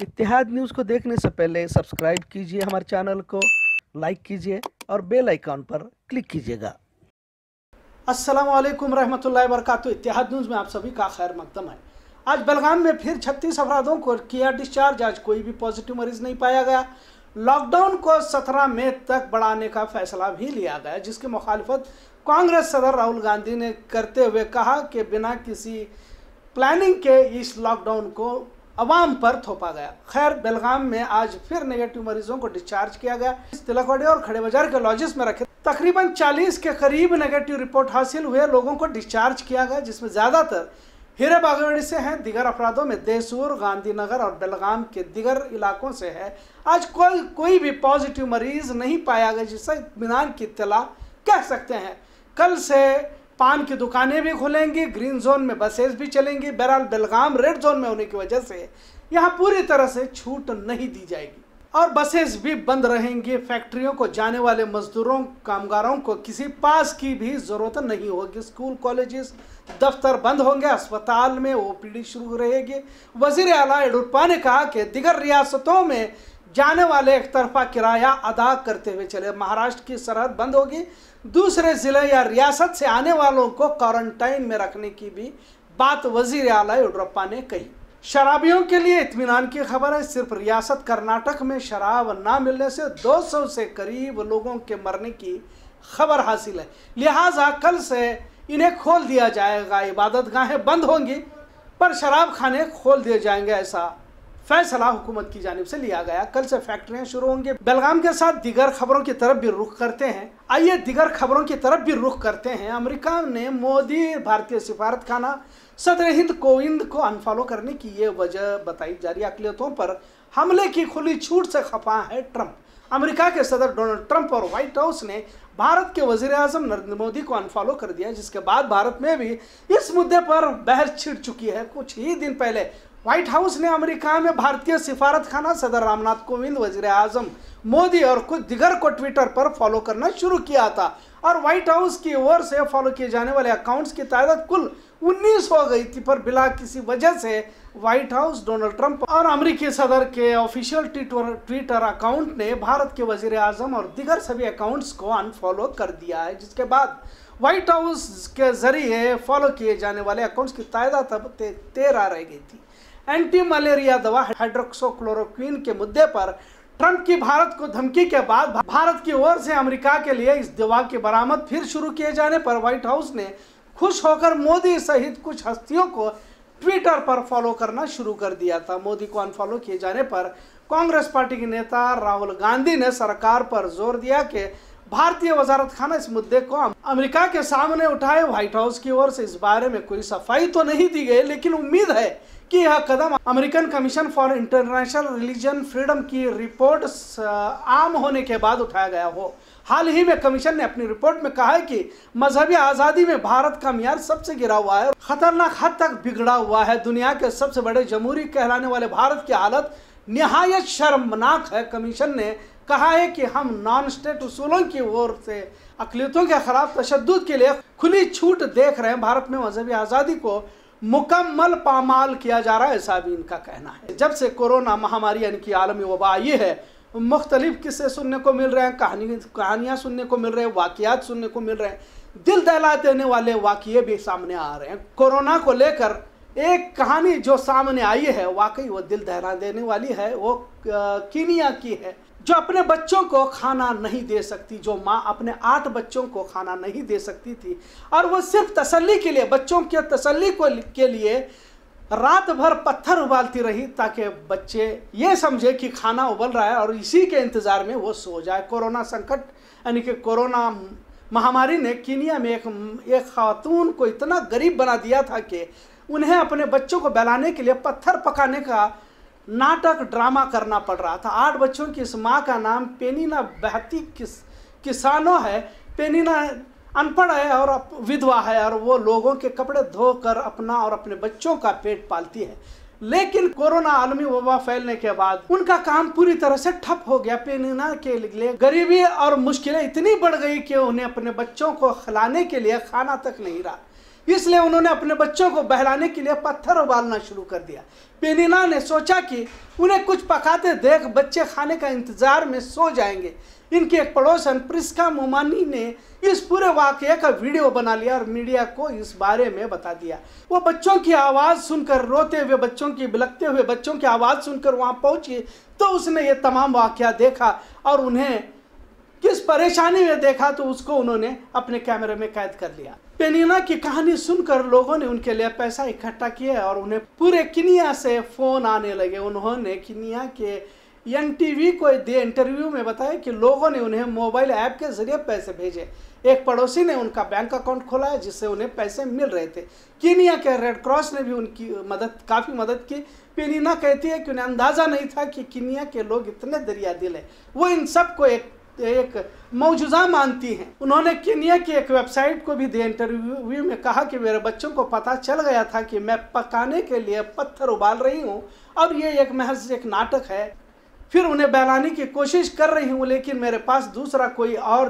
इतिहाद news को देखने से पहले सब्सक्राइब कीजिए हमारे चैनल को लाइक कीजिए और बेल आइकॉन पर क्लिक कीजिएगा वालेकुम रहमतुल्लाहि वरकत इतिहाद न्यूज़ में आप सभी का खैर मकदम है आज बेलगाम में फिर छत्तीस अफराधों को किया डिस्चार्ज आज कोई भी पॉजिटिव मरीज नहीं पाया गया लॉकडाउन को सत्रह मई तक बढ़ाने का फैसला भी लिया गया जिसकी मुखालफत कांग्रेस सदर राहुल गांधी ने करते हुए कहा कि बिना किसी प्लानिंग के इस लॉकडाउन को अवाम पर थोपा गया खैर बेलगाम में आज फिर नेगेटिव मरीजों को डिस्चार्ज किया गया तिलकवाड़ी और खड़े बाजार के लॉजिस में रखे तकरीबन 40 के करीब नेगेटिव रिपोर्ट हासिल हुए लोगों को डिस्चार्ज किया गया जिसमें ज़्यादातर हीरे बागेवाड़ी से हैं दिगर अपराधों में देसूर गांधीनगर और बेलगाम के दिगर इलाकों से है आज कोई कोई भी पॉजिटिव मरीज नहीं पाया गया जिससे इतमान की इतला कह सकते हैं कल से पान की दुकानें भी खुलेंगी ग्रीन जोन में बसेस भी चलेंगी बहरहाल बेलगाम रेड जोन में होने की वजह से यहाँ पूरी तरह से छूट नहीं दी जाएगी और बसेस भी बंद रहेंगी फैक्ट्रियों को जाने वाले मजदूरों कामगारों को किसी पास की भी ज़रूरत नहीं होगी स्कूल कॉलेजेस दफ्तर बंद होंगे अस्पताल में ओ पी डी शुरू रहेगी वजीर अला येडुरप्पा ने कहा कि दिगर रियासतों में जाने वाले एक तरफा किराया अदा करते हुए चले महाराष्ट्र की सरहद बंद होगी दूसरे ज़िले या रियासत से आने वालों को क्वारंटाइन में रखने की भी बात वजीर अला उड्रप्पा ने कही शराबियों के लिए इतमान की खबर है सिर्फ रियासत कर्नाटक में शराब ना मिलने से 200 से करीब लोगों के मरने की खबर हासिल है लिहाजा कल से इन्हें खोल दिया जाएगा इबादत गाहें बंद होंगी पर शराब खाने खोल दिए जाएंगे ऐसा फैसला हुकूमत की जानब से लिया गया कल से फैक्ट्रियां शुरू होंगे बेलगाम के साथ दिगर खबरों की तरफ भी रुख करते हैं आइए दिगर खबरों की तरफ भी रुख करते हैं अमेरिका ने मोदी भारतीय खाना सदर हिंद कोविंद को अनफॉलो करने की ये वजह बताई जा रही अकलियतों पर हमले की खुली छूट से खफा है ट्रंप अमेरिका के सदर डोनाल्ड ट्रंप और व्हाइट हाउस ने भारत के वजीर अजम नरेंद्र मोदी को अनफॉलो कर दिया जिसके बाद भारत में भी इस मुद्दे पर बहस छिड़ चुकी है कुछ ही दिन पहले व्हाइट हाउस ने अमेरिका में भारतीय सिफारत खाना सदर रामनाथ कोविंद वजीर आजम मोदी और कुछ दिगर को ट्विटर पर फॉलो करना शुरू किया था और व्हाइट हाउस की ओर से फॉलो किए जाने वाले अकाउंट्स की तादाद कुल 19 हो गई थी पर बिला किसी वजह से व्हाइट हाउस डोनाल्ड ट्रंप और अमरीकी सदर के ऑफिशियल ट्विटर अकाउंट ने भारत के वजीर आजम और दिगर सभी अकाउंट्स को अनफॉलो कर दिया है जिसके बाद व्हाइट हाउस के जरिए फॉलो किए जाने वाले अकाउंट्स की तादाद अब तेरह रह गई थी एंटी मलेरिया दवा हाइड्रोक्सोक्लोरोक्विन के मुद्दे पर ट्रंप की भारत को धमकी के बाद भारत की ओर से अमेरिका के लिए इस दवा की बरामद फिर शुरू किए जाने पर व्हाइट हाउस ने खुश होकर मोदी सहित कुछ हस्तियों को ट्विटर पर फॉलो करना शुरू कर दिया था मोदी को अनफॉलो किए जाने पर कांग्रेस पार्टी के नेता राहुल गांधी ने सरकार पर जोर दिया कि भारतीय वजारत खाना इस मुद्दे को अमेरिका के सामने उठाए व्हाइट हाउस की ओर से इस बारे में कोई सफाई तो नहीं दी गई लेकिन उम्मीद है कि यह कदम American Commission for International Religion Freedom की रिपोर्ट आम होने के बाद उठाया गया हो हाल ही में कमीशन ने अपनी रिपोर्ट में कहा है कि मजहबी आज़ादी में भारत का मैार सबसे गिरा हुआ है खतरनाक हद तक बिगड़ा हुआ है दुनिया के सबसे बड़े जमहूरी कहलाने वाले भारत की हालत नहायत शर्मनाक है कमीशन ने कहा है कि हम नॉन स्टेट उसूलों की ओर से अकलीतों के खिलाफ तशद के लिए खुली छूट देख रहे हैं भारत में मजहबी आज़ादी को मुकम्मल पामाल किया जा रहा है ऐसा भी इनका कहना है जब से कोरोना महामारी यानी कि आलमी वबा आई है मुख्तलिफ किस्से सुनने को मिल रहे हैं कहानी कहानियाँ सुनने को मिल रहे हैं वाक़ात सुनने को मिल रहे हैं दिल दहला देने वाले वाक्य भी सामने आ रहे हैं कोरोना को लेकर एक कहानी जो सामने आई है वाकई वो दिल दहला देने वाली है वो कीनिया की है जो अपने बच्चों को खाना नहीं दे सकती जो माँ अपने आठ बच्चों को खाना नहीं दे सकती थी और वो सिर्फ तसल्ली के लिए बच्चों के तसल्ली को के लिए रात भर पत्थर उबालती रही ताकि बच्चे ये समझे कि खाना उबल रहा है और इसी के इंतज़ार में वो सो जाए कोरोना संकट यानी कि कोरोना महामारी ने कीनिया में एक एक खातून को इतना गरीब बना दिया था कि उन्हें अपने बच्चों को बहलाने के लिए पत्थर पकाने का नाटक ड्रामा करना पड़ रहा था आठ बच्चों की इस माँ का नाम पेनिना बहती किस किसानों है पेनिना अनपढ़ है और विधवा है और वो लोगों के कपड़े धोकर अपना और अपने बच्चों का पेट पालती है लेकिन कोरोना आलमी वबा फैलने के बाद उनका काम पूरी तरह से ठप हो गया पेनिना के लिए गरीबी और मुश्किलें इतनी बढ़ गई कि उन्हें अपने बच्चों को खिलाने के लिए खाना तक नहीं रहा इसलिए उन्होंने अपने बच्चों को बहलाने के लिए पत्थर उबालना शुरू कर दिया पेनिना ने सोचा कि उन्हें कुछ पकाते देख बच्चे खाने का इंतज़ार में सो जाएंगे इनके एक पड़ोसन प्रिस्का मोमानी ने इस पूरे वाक्य का वीडियो बना लिया और मीडिया को इस बारे में बता दिया वो बच्चों की आवाज़ सुनकर रोते हुए बच्चों की बिलकते हुए बच्चों की आवाज़ सुनकर वहाँ पहुँची तो उसने ये तमाम वाक्य देखा और उन्हें किस परेशानी में देखा तो उसको उन्होंने अपने कैमरे में कैद कर लिया पेनिना की कहानी सुनकर लोगों ने उनके लिए पैसा इकट्ठा किया और उन्हें पूरे किनिया से फोन आने लगे उन्होंने किनिया के यंग टीवी को दिए इंटरव्यू में बताया कि लोगों ने उन्हें मोबाइल ऐप के जरिए पैसे भेजे एक पड़ोसी ने उनका बैंक अकाउंट खोला जिससे उन्हें पैसे मिल रहे थे किनिया के रेड क्रॉस ने भी उनकी मदद काफ़ी मदद की पेनिना कहती है कि उन्हें अंदाज़ा नहीं था कि किनिया के लोग इतने दरिया दिल है वो इन सबको एक एक मौजूदा मानती हैं उन्होंने केनिया की एक वेबसाइट को भी दे इंटरव्यू में कहा कि मेरे बच्चों को पता चल गया था कि मैं पकाने के लिए पत्थर उबाल रही हूँ अब ये एक महज एक नाटक है फिर उन्हें बहलाने की कोशिश कर रही हूँ लेकिन मेरे पास दूसरा कोई और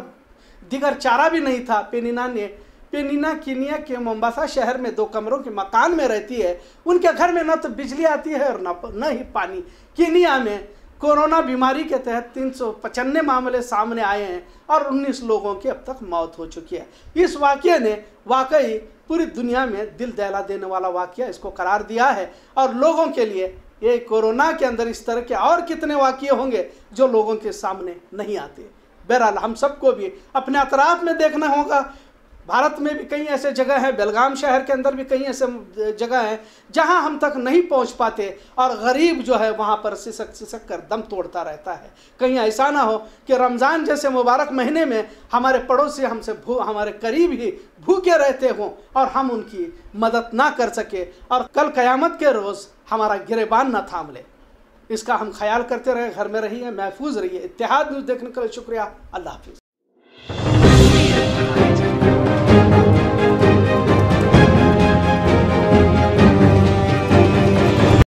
दिगर चारा भी नहीं था पेनिना ने पेनिना किनिया के मुंबासा शहर में दो कमरों के मकान में रहती है उनके घर में न तो बिजली आती है और न ही पानी किनिया में कोरोना बीमारी के तहत तीन सौ मामले सामने आए हैं और 19 लोगों की अब तक मौत हो चुकी है इस वाक्य ने वाकई पूरी दुनिया में दिल दहला देने वाला वाक्य इसको करार दिया है और लोगों के लिए ये कोरोना के अंदर इस तरह के और कितने वाक्य होंगे जो लोगों के सामने नहीं आते बहरहाल हम सबको भी अपने अतराफ में देखना होगा भारत में भी कई ऐसे जगह हैं बेलगाम शहर के अंदर भी कई ऐसे जगह हैं जहां हम तक नहीं पहुंच पाते और गरीब जो है वहां पर सिसक सिसक कर दम तोड़ता रहता है कहीं ऐसा ना हो कि रमज़ान जैसे मुबारक महीने में हमारे पड़ोसी हमसे भू हमारे करीब ही भूखे रहते हों और हम उनकी मदद ना कर सके और कल क़यामत के रोज़ हमारा गिरेबान ना थाम ले इसका हम ख्याल करते रहें घर में रहिए महफूज रहिए इतिहाद न्यूज़ देखने के लिए शुक्रिया अल्लाह हाफिज़